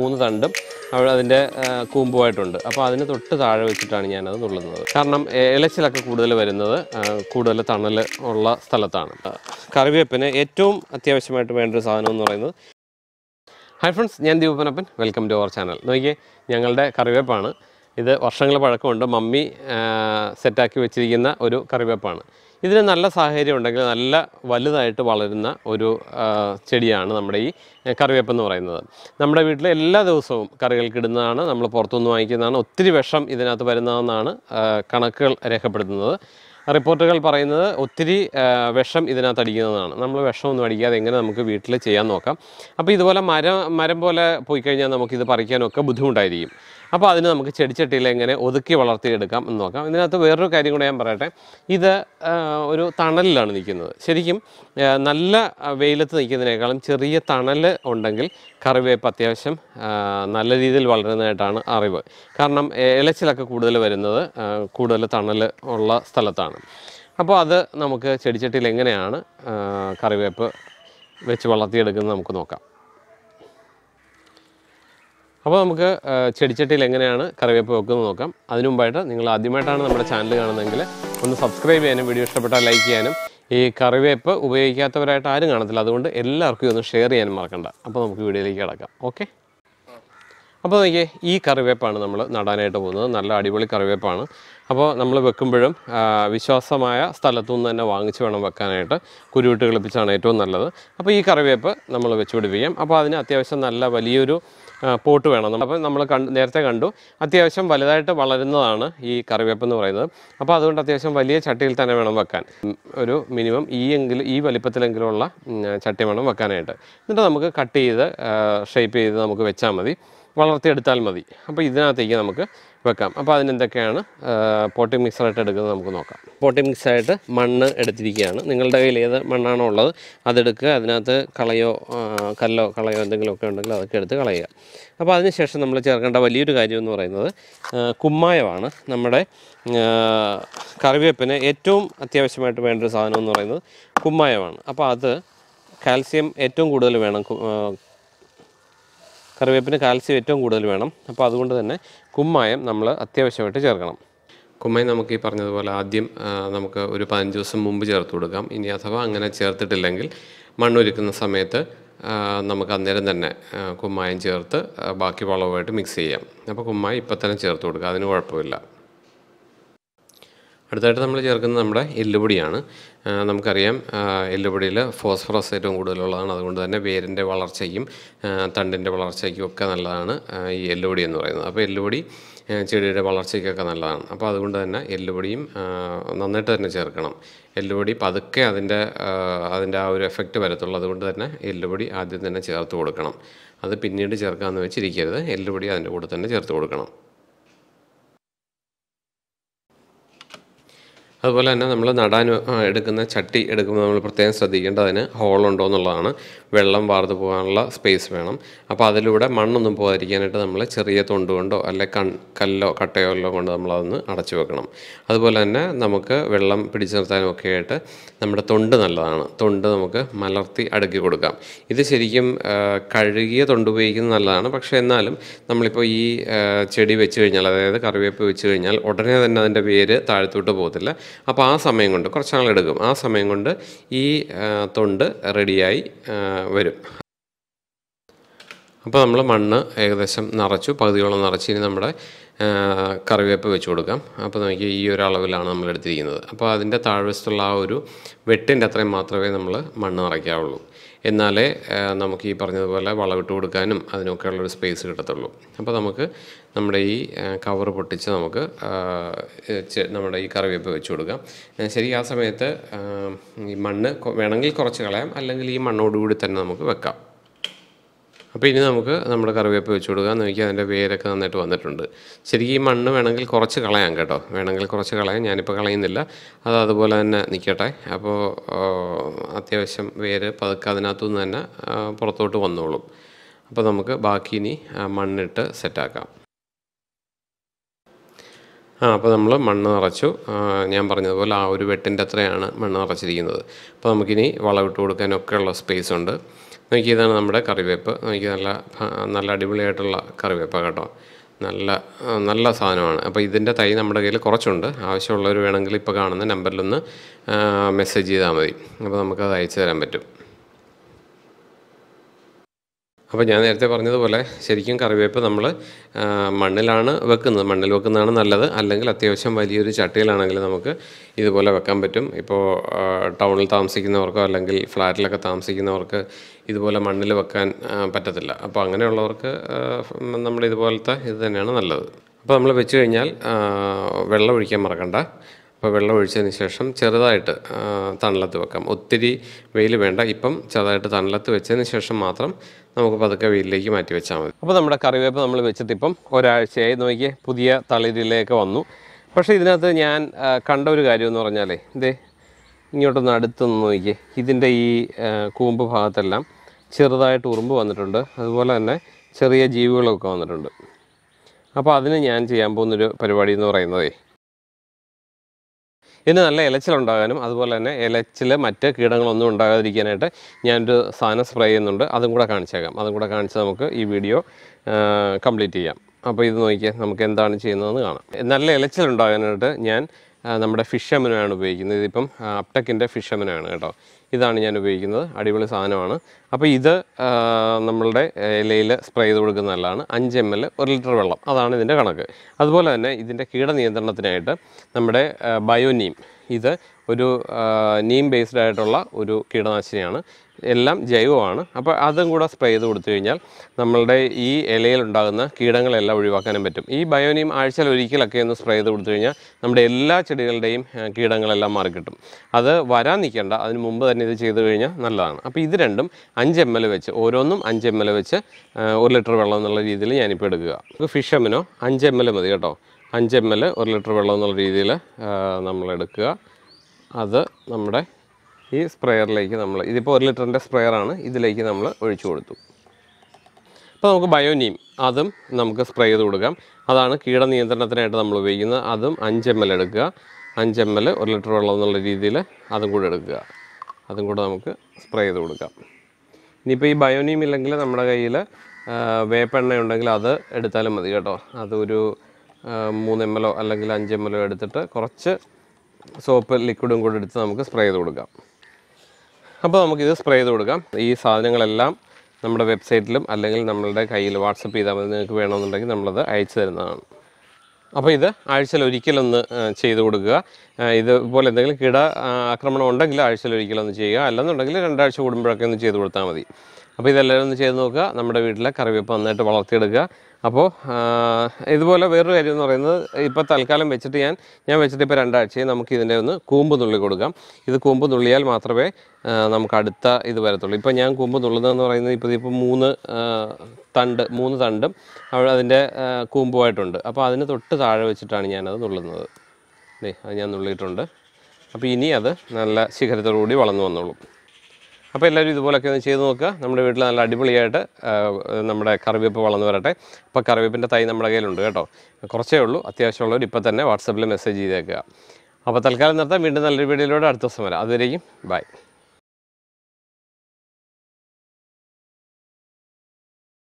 മൂന്ന് തണ്ടും അവിടെ അതിൻ്റെ കൂമ്പുമായിട്ടുണ്ട് അപ്പോൾ അതിന് തൊട്ട് താഴെ വെച്ചിട്ടാണ് ഞാനത് നുള്ളുന്നത് കാരണം ഇലച്ചിലൊക്കെ കൂടുതൽ വരുന്നത് കൂടുതൽ തണൽ ഉള്ള സ്ഥലത്താണ് കറിവേപ്പിന് ഏറ്റവും അത്യാവശ്യമായിട്ട് ഒരു സാധനം എന്ന് പറയുന്നത് ഹൈ ഫ്രണ്ട്സ് ഞാൻ ദീപനപ്പൻ വെൽക്കം ടു അവർ ചാനൽ നോക്കിയേ ഞങ്ങളുടെ കറിവേപ്പാണ് ഇത് വർഷങ്ങൾ പഴക്കമുണ്ട് മമ്മി സെറ്റാക്കി വെച്ചിരിക്കുന്ന ഒരു കറിവേപ്പാണ് ഇതിന് നല്ല സാഹചര്യം ഉണ്ടെങ്കിൽ നല്ല വലുതായിട്ട് വളരുന്ന ഒരു ചെടിയാണ് നമ്മുടെ ഈ കറിവേപ്പെന്ന് പറയുന്നത് നമ്മുടെ വീട്ടിൽ എല്ലാ ദിവസവും കറികൾക്ക് ഇടുന്നതാണ് നമ്മൾ പുറത്തുനിന്ന് വാങ്ങിക്കുന്നതാണ് ഒത്തിരി വിഷം ഇതിനകത്ത് വരുന്നതെന്നാണ് കണക്കുകൾ രേഖപ്പെടുത്തുന്നത് റിപ്പോർട്ടുകൾ പറയുന്നത് ഒത്തിരി വിഷം ഇതിനകത്ത് അടിക്കുന്നതാണ് നമ്മൾ വിഷമൊന്നും അടിക്കാതെ എങ്ങനെ നമുക്ക് വീട്ടിൽ ചെയ്യാൻ നോക്കാം അപ്പോൾ ഇതുപോലെ മരം മരം പോലെ പോയി കഴിഞ്ഞാൽ നമുക്കിത് പറിക്കാനൊക്കെ ബുദ്ധിമുട്ടായിരിക്കും അപ്പോൾ അതിന് നമുക്ക് ചെടിച്ചട്ടിയിൽ എങ്ങനെ ഒതുക്കി വളർത്തിയെടുക്കാം എന്ന് നോക്കാം ഇതിനകത്ത് വേറൊരു കാര്യം കൂടെ ഞാൻ പറയട്ടെ ഇത് ഒരു തണലിലാണ് നിൽക്കുന്നത് ശരിക്കും നല്ല വെയിലത്ത് നിൽക്കുന്നതിനേക്കാളും ചെറിയ തണൽ ഉണ്ടെങ്കിൽ കറിവേപ്പ് അത്യാവശ്യം നല്ല രീതിയിൽ വളരുന്നതായിട്ടാണ് അറിവ് കാരണം ഇലച്ചിലൊക്കെ കൂടുതൽ വരുന്നത് കൂടുതൽ തണൽ ഉള്ള സ്ഥലത്താണ് അപ്പോൾ അത് നമുക്ക് ചെടിച്ചട്ടിയിൽ എങ്ങനെയാണ് കറിവേപ്പ് വെച്ച് വളർത്തിയെടുക്കുന്നത് നമുക്ക് നോക്കാം അപ്പോൾ നമുക്ക് ചെടിച്ചട്ടിയിൽ എങ്ങനെയാണ് കറിവേപ്പ് വെക്കുന്നത് നോക്കാം അതിനു മുമ്പായിട്ട് നിങ്ങൾ ആദ്യമായിട്ടാണ് നമ്മുടെ ചാനൽ കാണുന്നതെങ്കിൽ ഒന്ന് സബ്സ്ക്രൈബ് ചെയ്യാനും വീഡിയോ ഇഷ്ടപ്പെട്ടാൽ ലൈക്ക് ചെയ്യാനും ഈ കറിവേപ്പ് ഉപയോഗിക്കാത്തവരായിട്ട് ആരും കാണത്തില്ല അതുകൊണ്ട് എല്ലാവർക്കും ഒന്ന് ഷെയർ ചെയ്യാനും മറക്കണ്ട അപ്പോൾ നമുക്ക് വീഡിയോയിലേക്ക് കിടക്കാം ഓക്കെ അപ്പോൾ നോക്കിയേ ഈ കറിവേപ്പാണ് നമ്മൾ നടാനായിട്ട് പോകുന്നത് നല്ല അടിപൊളി കറിവേപ്പാണ് അപ്പോൾ നമ്മൾ വെക്കുമ്പോഴും വിശ്വാസമായ സ്ഥലത്തു നിന്ന് തന്നെ വാങ്ങിച്ച് വേണം വെക്കാനായിട്ട് കുരുവിട്ട് കളിപ്പിച്ചാണ് ഏറ്റവും നല്ലത് അപ്പോൾ ഈ കറിവേപ്പ് നമ്മൾ വെച്ച് പിടിപ്പിക്കാം അപ്പോൾ അതിന് അത്യാവശ്യം നല്ല വലിയൊരു പോട്ട് വേണം അപ്പോൾ നമ്മൾ കണ്ട് നേരത്തെ കണ്ടു അത്യാവശ്യം വലുതായിട്ട് വളരുന്നതാണ് ഈ കറിവേപ്പ് എന്ന് പറയുന്നത് അപ്പോൾ അതുകൊണ്ട് അത്യാവശ്യം വലിയ ചട്ടിയിൽ തന്നെ വേണം വെക്കാൻ ഒരു മിനിമം ഈ എങ്കിലും ഈ വലിപ്പത്തിലെങ്കിലുമുള്ള ചട്ടി വേണം വെക്കാനായിട്ട് എന്നിട്ട് നമുക്ക് കട്ട് ചെയ്ത് ഷേപ്പ് ചെയ്ത് നമുക്ക് വെച്ചാൽ മതി വളർത്തിയെടുത്താൽ മതി അപ്പോൾ ഇതിനകത്തേക്ക് നമുക്ക് വെക്കാം അപ്പോൾ അതിനെന്തൊക്കെയാണ് പോട്ടി മിക്സറായിട്ട് എടുക്കുന്നത് നമുക്ക് നോക്കാം പോട്ടി മിക്സായിട്ട് മണ്ണ് എടുത്തിരിക്കുകയാണ് നിങ്ങളുടെ കയ്യിൽ ഏത് മണ്ണാണോ ഉള്ളത് അതെടുക്കുക അതിനകത്ത് കളയോ കല്ലോ കളയോ എന്തെങ്കിലുമൊക്കെ ഉണ്ടെങ്കിൽ അതൊക്കെ എടുത്ത് കളയുക അപ്പോൾ അതിനുശേഷം നമ്മൾ ചേർക്കേണ്ട വലിയൊരു കാര്യം എന്ന് പറയുന്നത് കുമ്മായമാണ് നമ്മുടെ കറിവേപ്പിന് ഏറ്റവും അത്യാവശ്യമായിട്ട് വേണ്ട ഒരു സാധനം എന്ന് പറയുന്നത് കുമ്മായമാണ് അപ്പോൾ അത് കാൽസ്യം ഏറ്റവും കൂടുതൽ വേണം കറിവേപ്പിന് കാൽസ്യം ഏറ്റവും കൂടുതൽ വേണം അപ്പോൾ അതുകൊണ്ട് തന്നെ കുമ്മായം നമ്മൾ അത്യാവശ്യമായിട്ട് ചേർക്കണം കുമ്മായം നമുക്ക് ഈ പറഞ്ഞതുപോലെ ആദ്യം നമുക്ക് ഒരു പതിനഞ്ച് ദിവസം മുമ്പ് ചേർത്ത് കൊടുക്കാം ഇനി അഥവാ അങ്ങനെ ചേർത്തിട്ടില്ലെങ്കിൽ മണ്ണൊരുക്കുന്ന സമയത്ത് നമുക്ക് അന്നേരം തന്നെ കുമ്മായം ചേർത്ത് ബാക്കി വളവുമായിട്ട് മിക്സ് ചെയ്യാം അപ്പോൾ കുമ്മായം ഇപ്പം തന്നെ ചേർത്ത് കൊടുക്കുക അതിന് കുഴപ്പമില്ല അടുത്തായിട്ട് നമ്മൾ ചേർക്കുന്നത് നമ്മുടെ എല്ലുപൊടിയാണ് നമുക്കറിയാം എല്ലുപൊടിയിൽ ഫോസ്ഫറസ് ഏറ്റവും കൂടുതലുള്ളതാണ് അതുകൊണ്ട് തന്നെ വേരിൻ്റെ വളർച്ചയ്ക്കും തണ്ടിൻ്റെ വളർച്ചയ്ക്കും ഒക്കെ നല്ലതാണ് ഈ എല്ലുപൊടി എന്ന് പറയുന്നത് അപ്പോൾ എല്ലുപൊടി ചെടിയുടെ വളർച്ചയ്ക്കൊക്കെ നല്ലതാണ് അപ്പോൾ അതുകൊണ്ട് തന്നെ എല്ലുപൊടിയും നന്നായിട്ട് തന്നെ ചേർക്കണം എല്ലുപൊടി പതുക്കെ അതിൻ്റെ അതിൻ്റെ ആ ഒരു എഫക്റ്റ് വരത്തുള്ളൂ അതുകൊണ്ട് തന്നെ എല്ലുപൊടി ആദ്യം തന്നെ ചേർത്ത് കൊടുക്കണം അത് പിന്നീട് ചേർക്കാമെന്ന് വെച്ചിരിക്കരുത് എല്ലുപൊടി അതിൻ്റെ കൂടെ തന്നെ ചേർത്ത് കൊടുക്കണം അതുപോലെ തന്നെ നമ്മൾ നടാൻ എടുക്കുന്ന ചട്ടി എടുക്കുമ്പോൾ നമ്മൾ പ്രത്യേകം ശ്രദ്ധിക്കേണ്ടത് അതിന് ഹോളുണ്ടോ എന്നുള്ളതാണ് വെള്ളം വാർന്നു പോകാനുള്ള സ്പേസ് വേണം അപ്പോൾ അതിലൂടെ മണ്ണൊന്നും പോകാതിരിക്കാനായിട്ട് നമ്മൾ ചെറിയ തൊണ്ട് കൊണ്ടോ അല്ലെ കൺ കല്ലോ കട്ടയോ എല്ലോ കൊണ്ട് നമ്മളതൊന്ന് അടച്ചു വെക്കണം അതുപോലെ തന്നെ നമുക്ക് വെള്ളം പിടിച്ചു നിർത്താനും ഒക്കെ ആയിട്ട് നമ്മുടെ തൊണ്ട് നല്ലതാണ് തൊണ്ട് നമുക്ക് മലർത്തി അടുക്കി കൊടുക്കാം ഇത് ശരിക്കും കഴുകിയ തൊണ്ട് ഉപയോഗിക്കുന്നത് നല്ലതാണ് പക്ഷേ എന്നാലും നമ്മളിപ്പോൾ ഈ ചെടി വെച്ച് കഴിഞ്ഞാൽ അതായത് കറിവേപ്പ് വെച്ച് കഴിഞ്ഞാൽ ഉടനെ തന്നെ അതിൻ്റെ വേര് താഴ്ത്തോട്ട് പോകത്തില്ല അപ്പോൾ ആ സമയം കൊണ്ട് കുറച്ച് നാളെടുക്കും ആ സമയം കൊണ്ട് ഈ തൊണ്ട് റെഡിയായി വരും അപ്പോൾ നമ്മൾ മണ്ണ് ഏകദേശം നിറച്ചു പകുതിയോളം നിറച്ച് ഇനി നമ്മുടെ കറിവേപ്പ് വെച്ച് കൊടുക്കാം അപ്പോൾ നമുക്ക് ഈ ഒരു അളവിലാണ് നമ്മൾ എടുത്തിരിക്കുന്നത് അപ്പോൾ അതിൻ്റെ താഴ്വശത്തുള്ള ആ ഒരു വെട്ടിൻ്റെ അത്രയും മാത്രമേ നമ്മൾ മണ്ണ് നിറയ്ക്കാവുള്ളൂ എന്നാലേ നമുക്ക് ഈ പറഞ്ഞതുപോലെ വളവിട്ട് കൊടുക്കാനും അതിനൊക്കെയുള്ളൊരു സ്പേസ് കിട്ടത്തുള്ളൂ അപ്പോൾ നമുക്ക് നമ്മുടെ ഈ കവർ പൊട്ടിച്ച് നമുക്ക് നമ്മുടെ ഈ കറിവേപ്പ് വെച്ച് കൊടുക്കാം ശരി ആ സമയത്ത് ഈ മണ്ണ് വേണമെങ്കിൽ കുറച്ച് കളയാം അല്ലെങ്കിൽ ഈ മണ്ണോടുകൂടി തന്നെ നമുക്ക് വെക്കാം അപ്പോൾ ഇനി നമുക്ക് നമ്മുടെ കറിവേപ്പ് വെച്ച് കൊടുക്കാം നോക്കി അതിൻ്റെ വേരൊക്കെ നന്നായിട്ട് വന്നിട്ടുണ്ട് ശരിക്കും ഈ മണ്ണ് വേണമെങ്കിൽ കുറച്ച് കളയാം കേട്ടോ വേണമെങ്കിൽ കുറച്ച് കളയാം ഞാനിപ്പോൾ കളയുന്നില്ല അത് അതുപോലെ തന്നെ നിൽക്കട്ടെ അപ്പോൾ അത്യാവശ്യം വേര് പതുക്കെ അതിനകത്തുനിന്ന് തന്നെ പുറത്തോട്ട് വന്നോളും അപ്പോൾ നമുക്ക് ബാക്കി ഇനി മണ്ണിട്ട് സെറ്റാക്കാം ആ അപ്പോൾ നമ്മൾ മണ്ണ് നിറച്ചു ഞാൻ പറഞ്ഞതുപോലെ ആ ഒരു വെട്ടിൻ്റെ അത്രയാണ് മണ്ണ് നിറച്ചിരിക്കുന്നത് അപ്പോൾ നമുക്കിനി വളമിട്ട് കൊടുക്കാനൊക്കെയുള്ള സ്പേസ് ഉണ്ട് നോക്കിയതാണ് നമ്മുടെ കറിവേപ്പ് നോക്കി നല്ല നല്ല അടിപൊളിയായിട്ടുള്ള കറിവേപ്പ് കേട്ടോ നല്ല നല്ല സാധനമാണ് അപ്പോൾ ഇതിൻ്റെ തൈ നമ്മുടെ കയ്യിൽ കുറച്ചുണ്ട് ആവശ്യമുള്ളവർ വേണമെങ്കിൽ ഇപ്പോൾ കാണുന്ന നമ്പറിലൊന്ന് മെസ്സേജ് ചെയ്താൽ മതി അപ്പോൾ നമുക്കത് അയച്ചു തരാൻ പറ്റും അപ്പോൾ ഞാൻ നേരത്തെ പറഞ്ഞതുപോലെ ശരിക്കും കറിവേപ്പ് നമ്മൾ മണ്ണിലാണ് വെക്കുന്നത് മണ്ണിൽ വെക്കുന്നതാണ് നല്ലത് അല്ലെങ്കിൽ അത്യാവശ്യം വലിയൊരു ചട്ടിയിലാണെങ്കിൽ നമുക്ക് ഇതുപോലെ വെക്കാൻ പറ്റും ഇപ്പോൾ ടൗണിൽ താമസിക്കുന്നവർക്കോ അല്ലെങ്കിൽ ഫ്ലാറ്റിലൊക്കെ താമസിക്കുന്നവർക്ക് ഇതുപോലെ മണ്ണിൽ വെക്കാൻ പറ്റത്തില്ല അപ്പോൾ അങ്ങനെയുള്ളവർക്ക് നമ്മുടെ ഇതുപോലത്തെ ഇത് തന്നെയാണ് നല്ലത് അപ്പോൾ നമ്മൾ വെച്ച് കഴിഞ്ഞാൽ വെള്ളം ഒഴിക്കാൻ മറക്കണ്ട അപ്പോൾ വെള്ളം ഒഴിച്ചതിന് ശേഷം ചെറുതായിട്ട് തണലത്ത് വെക്കാം ഒത്തിരി വെയിൽ വേണ്ട ഇപ്പം ചെറുതായിട്ട് തണലത്ത് വെച്ചതിന് ശേഷം മാത്രം നമുക്ക് പതുക്കെ വെയിലിലേക്ക് മാറ്റി വെച്ചാൽ മതി അപ്പോൾ നമ്മുടെ കറിവേപ്പ് നമ്മൾ വെച്ചിട്ട് ഇപ്പം ഒരാഴ്ചയായി നോക്കി പുതിയ തളിരിലേക്ക് വന്നു പക്ഷേ ഇതിനകത്ത് ഞാൻ കണ്ട ഒരു കാര്യം എന്ന് പറഞ്ഞാലേ ഇതേ ഇങ്ങോട്ടൊന്ന് അടുത്തൊന്ന് നോക്കി ഇതിൻ്റെ ഈ കൂമ്പ് ഭാഗത്തെല്ലാം ചെറുതായിട്ട് ഉറുമ്പ് വന്നിട്ടുണ്ട് അതുപോലെ തന്നെ ചെറിയ ജീവികളൊക്കെ വന്നിട്ടുണ്ട് അപ്പോൾ അതിന് ഞാൻ ചെയ്യാൻ പോകുന്നൊരു പരിപാടി എന്ന് പറയുന്നതേ ഇതിന് നല്ല ഇലച്ചിലുണ്ടാകാനും അതുപോലെ തന്നെ ഇലച്ചിൽ മറ്റ് കീടങ്ങളൊന്നും ഉണ്ടാകാതിരിക്കാനായിട്ട് ഞാനൊരു സാധനം സ്പ്രേ ചെയ്യുന്നുണ്ട് അതും കൂടെ കാണിച്ചേക്കാം അതും കൂടെ കാണിച്ച് നമുക്ക് ഈ വീഡിയോ കംപ്ലീറ്റ് ചെയ്യാം അപ്പോൾ ഇത് നോക്കിയാൽ നമുക്ക് എന്താണ് ചെയ്യുന്നതെന്ന് കാണാം നല്ല ഇലച്ചിലുണ്ടാകാനായിട്ട് ഞാൻ നമ്മുടെ ഫിഷ് അമിനോയാണ് ഉപയോഗിക്കുന്നത് ഇതിപ്പം അപ്ടെക്കിൻ്റെ ഫിഷ് അമിനോയാണ് കേട്ടോ ഇതാണ് ഞാൻ ഉപയോഗിക്കുന്നത് അടിപൊളി സാധനമാണ് അപ്പോൾ ഇത് നമ്മളുടെ ഇലയിൽ സ്പ്രേ ചെയ്ത് കൊടുക്കുന്ന നല്ലതാണ് അഞ്ച് എം എൽ ഒരു ലിറ്റർ വെള്ളം അതാണ് ഇതിൻ്റെ കണക്ക് അതുപോലെ തന്നെ ഇതിൻ്റെ കീടനിയന്ത്രണത്തിനായിട്ട് നമ്മുടെ ബയോനീം ഇത് ഒരു നീം ബേസ്ഡ് ആയിട്ടുള്ള ഒരു കീടനാശിനിയാണ് എല്ലാം ജൈവമാണ് അപ്പോൾ അതും കൂടെ സ്പ്രേ ചെയ്ത് കൊടുത്തു കഴിഞ്ഞാൽ നമ്മളുടെ ഈ ഇലയിലുണ്ടാകുന്ന കീടങ്ങളെല്ലാം ഒഴിവാക്കാനും പറ്റും ഈ ബയോനിയം ആഴ്ചയിൽ ഒരിക്കലൊക്കെ ഒന്ന് സ്പ്രേ ചെയ്ത് കൊടുത്തു കഴിഞ്ഞാൽ നമ്മുടെ എല്ലാ ചെടികളുടെയും കീടങ്ങളെല്ലാം മാറിക്കിട്ടും അത് വരാൻ നിൽക്കേണ്ട അതിന് മുമ്പ് തന്നെ ഇത് ചെയ്തു കഴിഞ്ഞാൽ നല്ലതാണ് അപ്പോൾ ഇത് രണ്ടും അഞ്ച് എം എൽ വെച്ച് ഓരോന്നും അഞ്ച് എം എൽ വെച്ച് ഒരു ലിറ്റർ വെള്ളം എന്നുള്ള രീതിയിൽ ഞാനിപ്പോൾ എടുക്കുക നമുക്ക് ഫിഷ് എമ്മിനോ അഞ്ച് എം എൽ മതി കേട്ടോ അഞ്ച് എം എൽ ഒരു ലിറ്റർ വെള്ളം എന്നുള്ള രീതിയിൽ നമ്മളെടുക്കുക അത് നമ്മുടെ ഈ സ്പ്രെയറിലേക്ക് നമ്മൾ ഇതിപ്പോൾ ഒരു ലിറ്ററിൻ്റെ സ്പ്രെയറാണ് ഇതിലേക്ക് നമ്മൾ ഒഴിച്ചു കൊടുത്തു ഇപ്പോൾ നമുക്ക് ബയോനീം അതും നമുക്ക് സ്പ്രേ ചെയ്ത് കൊടുക്കാം അതാണ് കീട നിയന്ത്രണത്തിനായിട്ട് നമ്മൾ ഉപയോഗിക്കുന്നത് അതും അഞ്ച് എം എൽ എടുക്കുക അഞ്ച് എം എൽ ഒരു ലിറ്റർ വെള്ളം എന്നുള്ള രീതിയിൽ അതും കൂടെ എടുക്കുക അതും കൂടെ നമുക്ക് സ്പ്രേ ചെയ്ത് കൊടുക്കാം ഇനിയിപ്പോൾ ഈ ബയോനീം ഇല്ലെങ്കിൽ നമ്മുടെ കയ്യിൽ വേപ്പെണ്ണ ഉണ്ടെങ്കിൽ അത് എടുത്താലും മതി കേട്ടോ അതൊരു മൂന്ന് എം എല്ലോ അല്ലെങ്കിൽ അഞ്ച് എം എല്ലോ എടുത്തിട്ട് കുറച്ച് സോപ്പ് ലിക്വിഡും കൂടെ എടുത്ത് നമുക്ക് സ്പ്രേ ചെയ്ത് കൊടുക്കാം അപ്പോൾ നമുക്കിത് സ്പ്രേ ചെയ്ത് കൊടുക്കാം ഈ സാധനങ്ങളെല്ലാം നമ്മുടെ വെബ്സൈറ്റിലും അല്ലെങ്കിൽ നമ്മളുടെ കയ്യിൽ വാട്സപ്പ് ചെയ്താൽ മതി നിങ്ങൾക്ക് വേണമെന്നുണ്ടെങ്കിൽ നമ്മളത് അയച്ചു തരുന്നതാണ് അപ്പോൾ ഇത് ആഴ്ചയിൽ ഒരിക്കലൊന്ന് ചെയ്ത് കൊടുക്കുക ഇതുപോലെ എന്തെങ്കിലും കിട ആക്രമണം ഉണ്ടെങ്കിൽ ആഴ്ചയിൽ ഒരിക്കലൊന്ന് ചെയ്യുക അല്ലെന്നുണ്ടെങ്കിൽ രണ്ടാഴ്ച കൂടുമ്പോഴൊക്കെ ഒന്ന് ചെയ്ത് കൊടുത്താൽ മതി അപ്പോൾ ഇതെല്ലാവരും ഒന്ന് ചെയ്ത് നോക്കുക നമ്മുടെ വീട്ടിലെ കറിവേപ്പ് നന്നായിട്ട് വളർത്തിയെടുക്കുക അപ്പോൾ ഇതുപോലെ വേറൊരു കാര്യം എന്ന് പറയുന്നത് ഇപ്പോൾ തൽക്കാലം വെച്ചിട്ട് ഞാൻ ഞാൻ വെച്ചിട്ട് ഇപ്പോൾ രണ്ടാഴ്ചയും നമുക്ക് ഇതിൻ്റെ ഒന്ന് കൂമ്പ് നുള്ളി കൊടുക്കാം ഇത് കൂമ്പ് നുള്ളിയാൽ മാത്രമേ നമുക്ക് അടുത്ത ഇത് വരത്തുള്ളൂ ഇപ്പോൾ ഞാൻ കൂമ്പ് നുള്ളുന്നതെന്ന് പറയുന്നത് ഇപ്പോൾ ഇപ്പോൾ മൂന്ന് തണ്ട് മൂന്ന് തണ്ടും അവൾ അതിൻ്റെ കൂമ്പുമായിട്ടുണ്ട് അപ്പോൾ അതിന് തൊട്ട് താഴെ വെച്ചിട്ടാണ് ഞാനത് നുള്ളുന്നത് അല്ലേ അത് ഞാൻ നുള്ളിയിട്ടുണ്ട് അപ്പോൾ ഇനി അത് നല്ല ശിഖരത്തോടുകൂടി കൂടി വളർന്നു വന്നോളും അപ്പോൾ എല്ലാവരും ഇതുപോലൊക്കെ ഒന്ന് ചെയ്ത് നോക്കുക നമ്മുടെ വീട്ടിൽ നല്ല അടിപൊളിയായിട്ട് നമ്മുടെ കറിവേപ്പ് വളർന്നു വരട്ടെ ഇപ്പോൾ കറിവേപ്പിൻ്റെ തൈ നമ്മുടെ കയ്യിലുണ്ട് കേട്ടോ കുറച്ചേ ഉള്ളൂ അത്യാവശ്യമുള്ളവർ ഇപ്പോൾ തന്നെ വാട്സപ്പിൽ മെസ്സേജ് ചെയ്തേക്കുക അപ്പോൾ തൽക്കാലം നിർത്താം വീണ്ടും നല്ലൊരു വീഡിയോയിലൂടെ അടുത്ത ദിവസം വരാം അതുവരെയും ബൈ